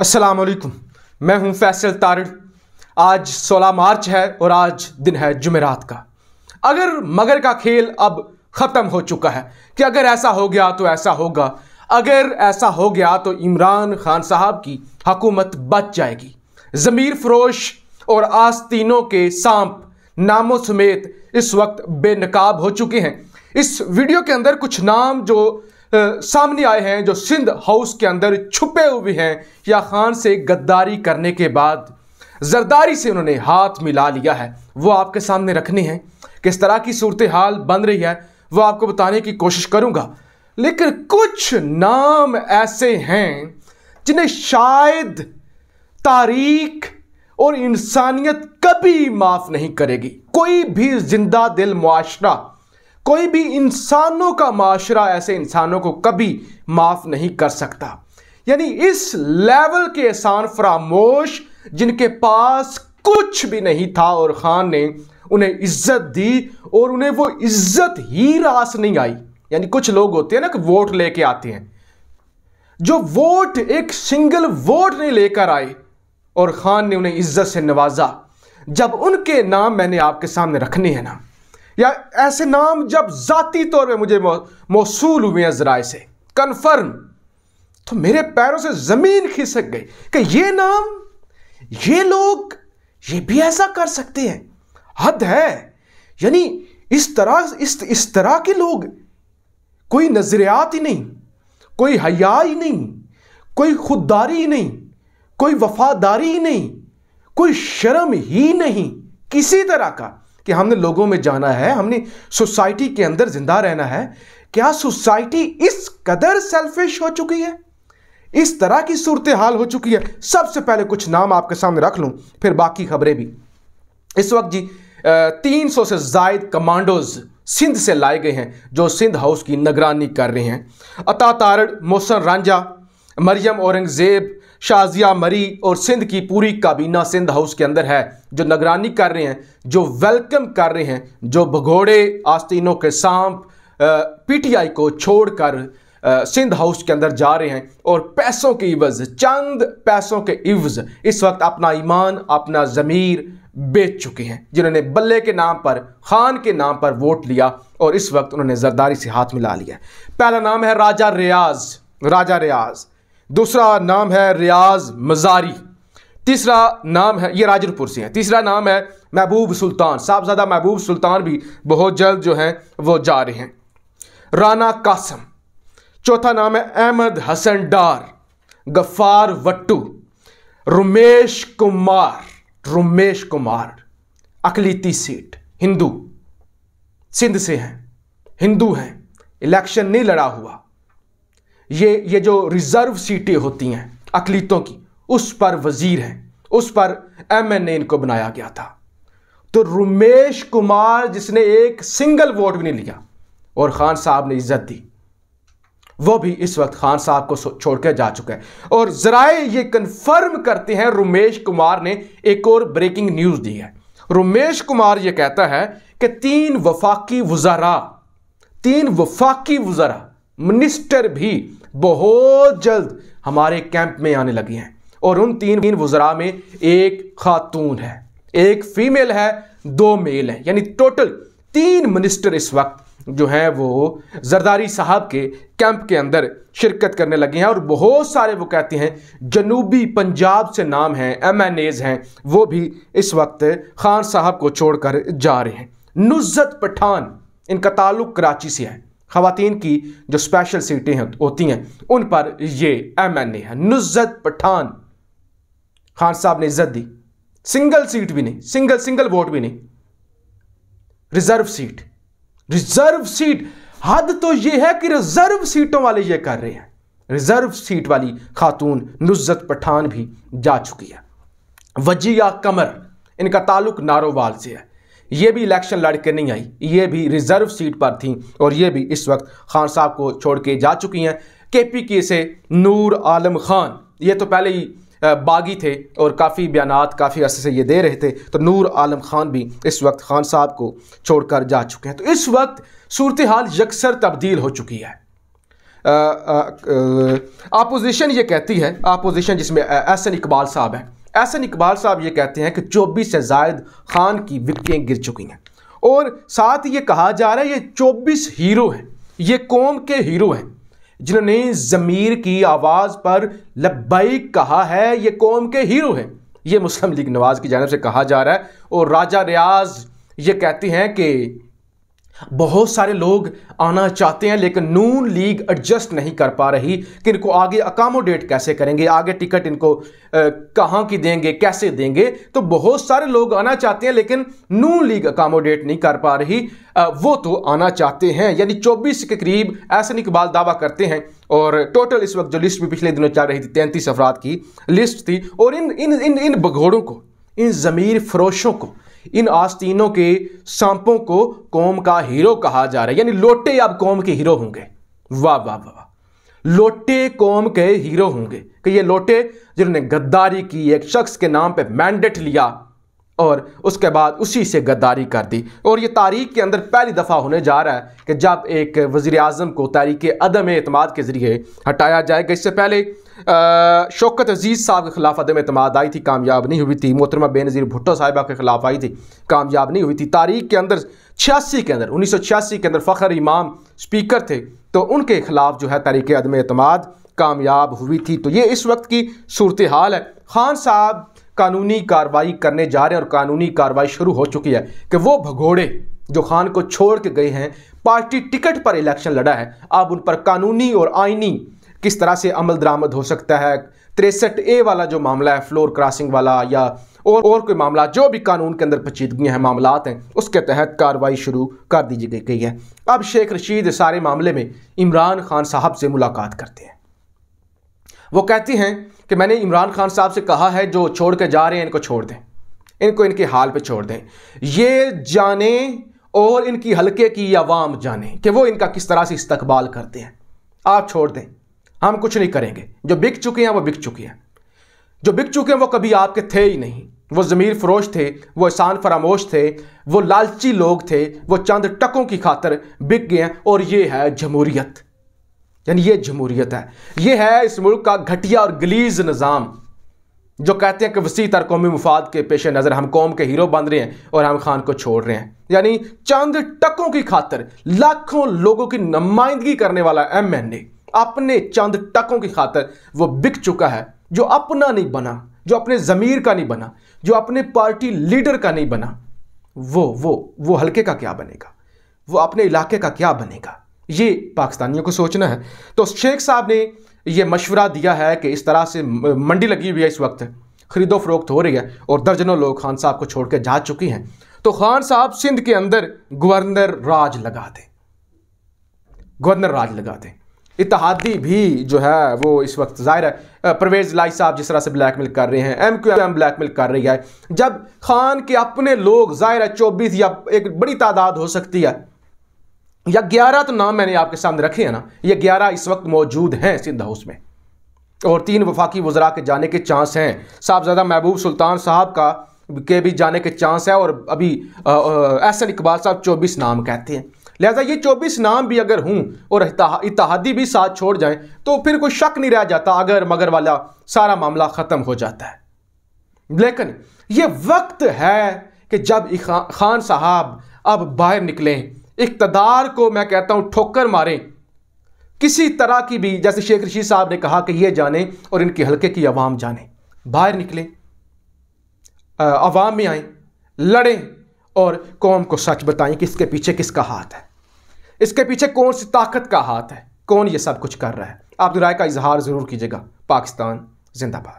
अस्सलाम वालेकुम मैं हूं फैसल तारिड़ आज 16 मार्च है और आज दिन है जुमेरात का अगर मगर का खेल अब ख़त्म हो चुका है कि अगर ऐसा हो गया तो ऐसा होगा अगर ऐसा हो गया तो इमरान खान साहब की हकूमत बच जाएगी ज़मीर फरोश और आस्तीनों के सांप नामों समेत इस वक्त बेनकाब हो चुके हैं इस वीडियो के अंदर कुछ नाम जो सामने आए हैं जो सिंध हाउस के अंदर छुपे हुए हैं या खान से गद्दारी करने के बाद जरदारी से उन्होंने हाथ मिला लिया है वो आपके सामने रखनी है किस तरह की सूरत हाल बन रही है वो आपको बताने की कोशिश करूँगा लेकिन कुछ नाम ऐसे हैं जिन्हें शायद तारीख और इंसानियत कभी माफ़ नहीं करेगी कोई भी जिंदा दिल मुआशरा कोई भी इंसानों का माशरा ऐसे इंसानों को कभी माफ़ नहीं कर सकता यानी इस लेवल के एहसान फरामोश जिनके पास कुछ भी नहीं था और ख़ान ने उन्हें इज्जत दी और उन्हें वो इज्जत ही रास नहीं आई यानी कुछ लोग होते हैं ना कि वोट लेके आते हैं जो वोट एक सिंगल वोट नहीं लेकर आए और ख़ान ने उन्हें इज्जत से नवाजा जब उनके नाम मैंने आपके सामने रखने हैं ना या ऐसे नाम जब ज़ाती तौर पे मुझे मौसूल हुए हैं ज़राए से कन्फर्म तो मेरे पैरों से ज़मीन खिसक गई कि ये नाम ये लोग ये भी ऐसा कर सकते हैं हद है यानी इस तरह इस इस तरह के लोग कोई नज़रियात ही नहीं कोई हया ही नहीं कोई खुददारी ही नहीं कोई वफादारी ही नहीं कोई शर्म ही नहीं किसी तरह का कि हमने लोगों में जाना है हमने सोसाइटी के अंदर जिंदा रहना है क्या सोसाइटी इस कदर सेल्फिश हो चुकी है इस तरह की सूरत हाल हो चुकी है सबसे पहले कुछ नाम आपके सामने रख लूं फिर बाकी खबरें भी इस वक्त जी तीन सौ से जायद कमांडोज सिंध से लाए गए हैं जो सिंध हाउस की निगरानी कर रहे हैं अता तारड़ मोहसन रांझा मरियम औरंगजेब शाजिया मरी और सिंध की पूरी काबीना सिंध हाउस के अंदर है जो निगरानी कर रहे हैं जो वेलकम कर रहे हैं जो भगोड़े आस्तीनों के सांप पीटीआई को छोड़कर सिंध हाउस के अंदर जा रहे हैं और पैसों के इवज चंद पैसों के इवज इस वक्त अपना ईमान अपना ज़मीर बेच चुके हैं जिन्होंने बल्ले के नाम पर खान के नाम पर वोट लिया और इस वक्त उन्होंने जरदारी से हाथ मिला लिया पहला नाम है राजा रियाज राजा रियाज दूसरा नाम है रियाज मजारी तीसरा नाम है ये राजरपुर से हैं तीसरा नाम है महबूब सुल्तान साहबजादा महबूब सुल्तान भी बहुत जल्द जो हैं वो जा रहे हैं राना कासम चौथा नाम है अहमद हसन डार गफ्फार वट्टू रुमेश कुमार रुमेश कुमार अकलीती सीट हिंदू सिंध से हैं हिंदू हैं इलेक्शन नहीं लड़ा हुआ ये ये जो रिज़र्व सीटें होती हैं अकलीतों की उस पर वज़ीर हैं उस पर एम एन ए इनको बनाया गया था तो रमेश कुमार जिसने एक सिंगल वोट भी नहीं लिया और खान साहब ने इज्जत दी वो भी इस वक्त खान साहब को छोड़ कर जा चुका है और जराए ये कंफर्म करते हैं रमेश कुमार ने एक और ब्रेकिंग न्यूज़ दी है रमेश कुमार ये कहता है कि तीन वफाकी वजारा तीन वफाकी वजारा मिनिस्टर भी बहुत जल्द हमारे कैंप में आने लगी हैं और उन तीन तीन वज़रा में एक खातून है एक फ़ीमेल है दो मेल है यानी टोटल तीन मिनिस्टर इस वक्त जो हैं वो जरदारी साहब के कैंप के अंदर शिरकत करने लगे हैं और बहुत सारे वो कहते हैं जनूबी पंजाब से नाम हैं एम एन एज़ हैं वो भी इस वक्त खान साहब को छोड़कर जा रहे हैं नुज़त पठान इनका ताल्लुक़ कराची से है खातन की जो स्पेशल सीटें हैं होती हैं उन पर ये एम एन ए है नुजत पठान खान साहब ने इज्जत दी सिंगल सीट भी नहीं सिंगल सिंगल वोट भी नहीं रिजर्व सीट रिजर्व सीट हद तो यह है कि रिजर्व सीटों वाले ये कर रहे हैं रिजर्व सीट वाली खातून नुजत पठान भी जा चुकी है वजिया कमर इनका ताल्लुक नारोवाल से है ये भी इलेक्शन लड़ के नहीं आई ये भी रिजर्व सीट पर थी और ये भी इस वक्त खान साहब को छोड़ के जा चुकी हैं के पी के से नूर आलम खान ये तो पहले ही बागी थे और काफ़ी बयान काफ़ी अरसे से ये दे रहे थे तो नूर आलम खान भी इस वक्त खान साहब को छोड़कर जा चुके हैं तो इस वक्त सूरत हाल यकसर तब्दील हो चुकी है अपोजिशन ये कहती है अपोजिशन जिसमें एस एन इकबाल साहब हैं एहसन इकबाल साहब ये कहते हैं कि चौबीस से जायद खान की विकटें गिर चुकी हैं और साथ ये कहा जा रहा है ये चौबीस हीरो हैं ये कौम के हीरो हैं जिन्होंने ज़मीर की आवाज़ पर लबई कहा है ये कौम के हीरो हैं ये मुस्लिम लीग नवाज़ की जानब से कहा जा रहा है और राजा रियाज ये कहते हैं कि बहुत सारे लोग आना चाहते हैं लेकिन नून लीग एडजस्ट नहीं कर पा रही कि इनको आगे अकामोडेट कैसे करेंगे आगे टिकट इनको कहाँ की देंगे कैसे देंगे तो बहुत सारे लोग आना चाहते हैं लेकिन नून लीग अकामोडेट नहीं कर पा रही आ, वो तो आना चाहते हैं यानी चौबीस के करीब ऐसे इकबाल दावा करते हैं और टोटल इस वक्त जो लिस्ट भी पिछले दिनों चल रही थी तैंतीस अफराद की लिस्ट थी और इन इन इन इन भगोड़ों को इन ज़मीर फरोशों को इन आस्तीनों के सांपों को कौम का हीरो कहा जा रहा है यानी लोटे अब कौम के हीरो होंगे वाह वाह वाह लोटे कौम के हीरो होंगे कि ये लोटे जिन्होंने गद्दारी की एक शख्स के नाम पे मैंडेट लिया और उसके बाद उसी से गद्दारी कर दी और ये तारीख के अंदर पहली दफ़ा होने जा रहा है कि जब एक वज़ी अजम को तारीख अदम अतमाद के ज़रिए हटाया जाएगा इससे पहले शौकत अजीज़ साहब के खिलाफ अदम अतमाद आई थी कामयाब नहीं हुई थी मोहतरमा बेनज़ीर भुट्टो साहिबा के खिलाफ आई थी कामयाब नहीं हुई थी तारीख के अंदर छियासी के अंदर उन्नीस सौ छियासी के अंदर फ़खर इमाम स्पीकर थे तो उनके खिलाफ जो है तारीख अदम अतमाद कामयाब हुई थी तो ये इस वक्त की सूरत हाल है खान साहब कानूनी कार्रवाई करने जा रहे हैं और कानूनी कार्रवाई शुरू हो चुकी है कि वो भगोड़े जो खान को छोड़ के गए हैं पार्टी टिकट पर इलेक्शन लड़ा है अब उन पर कानूनी और आइनी किस तरह से अमल दरामद हो सकता है तिरसठ ए वाला जो मामला है फ्लोर क्रॉसिंग वाला या और और कोई मामला जो भी कानून के अंदर पचीदगियाँ हैं मामला हैं उसके तहत कार्रवाई शुरू कर दी गई गई है अब शेख रशीद सारे मामले में इमरान खान साहब से मुलाकात करते हैं वो कहती हैं कि मैंने इमरान खान साहब से कहा है जो छोड़ के जा रहे हैं इनको छोड़ दें इनको इनके हाल पे छोड़ दें ये जाने और इनकी हलके की आवाम जाने कि वो इनका किस तरह से इस्तकबाल करते हैं आप छोड़ दें हम कुछ नहीं करेंगे जो बिक चुके हैं वो बिक चुके हैं जो बिक चुके हैं वो कभी आपके थे ही नहीं वो ज़मीर फरोश थे वो एहसान फरामोश थे वो लालची लोग थे वो चंद टकों की खातर बिक गए हैं और ये है जमहूरियत यानी ये जमहूरियत है ये है इस मुल्क का घटिया और गलीज निज़ाम जो कहते हैं कि वसी तर कौमी मुफाद के पेश नज़र हम कौम के हीरो बन रहे हैं और हम खान को छोड़ रहे हैं यानी चंद टकों की खातर लाखों लोगों की नुमाइंदगी करने वाला एम एन ए अपने चंद टकों की खातर वो बिक चुका है जो अपना नहीं बना जो अपने ज़मीर का नहीं बना जो अपने पार्टी लीडर का नहीं बना वो वो वो हल्के का क्या बनेगा वो अपने इलाके का क्या बनेगा ये पाकिस्तानियों को सोचना है तो शेख साहब ने ये मशवरा दिया है कि इस तरह से मंडी लगी हुई है इस वक्त खरीदो फरोख्त हो रही है और दर्जनों लोग खान साहब को छोड़ जा चुकी हैं तो खान साहब सिंध के अंदर गवर्नर राज लगा दें गवर्नर राज लगा दें इतिहादी भी जो है वो इस वक्त ज़ाहिर है परवेज़ लाई साहब जिस तरह से ब्लैकमेल कर रहे हैं एम क्यू एम ब्लैकमेल कर रही है जब खान के अपने लोग ज़ाहिर है चौबीस या एक बड़ी तादाद हो सकती है या ग्यारह तो नाम मैंने आपके सामने रखे हैं ना ये ग्यारह इस वक्त मौजूद हैं सिंध हाउस में और तीन वफाकी वजरा के जाने के चांस हैं साहबजादा महबूब सुल्तान साहब का के भी जाने के चांस है और अभी एहसन इकबाल साहब चौबीस नाम कहते हैं लिहाजा ये चौबीस नाम भी अगर हूँ और इतिहादी भी साथ छोड़ जाएं तो फिर कोई शक नहीं रह जाता अगर मगर वाला सारा मामला ख़त्म हो जाता है लेकिन ये वक्त है कि जब खान साहब अब बाहर निकलें इकतदार को मैं कहता हूँ ठोकर मारें किसी तरह की भी जैसे शेख रशीद साहब ने कहा कि ये जाने और इनके हल्के की आवाम जाने बाहर निकलें आवाम में आए लड़ें और कौम को सच बताएं कि इसके पीछे किसका हाथ है इसके पीछे कौन सी ताकत का हाथ है कौन ये सब कुछ कर रहा है आप दुराय का इजहार ज़रूर कीजिएगा पाकिस्तान जिंदाबाद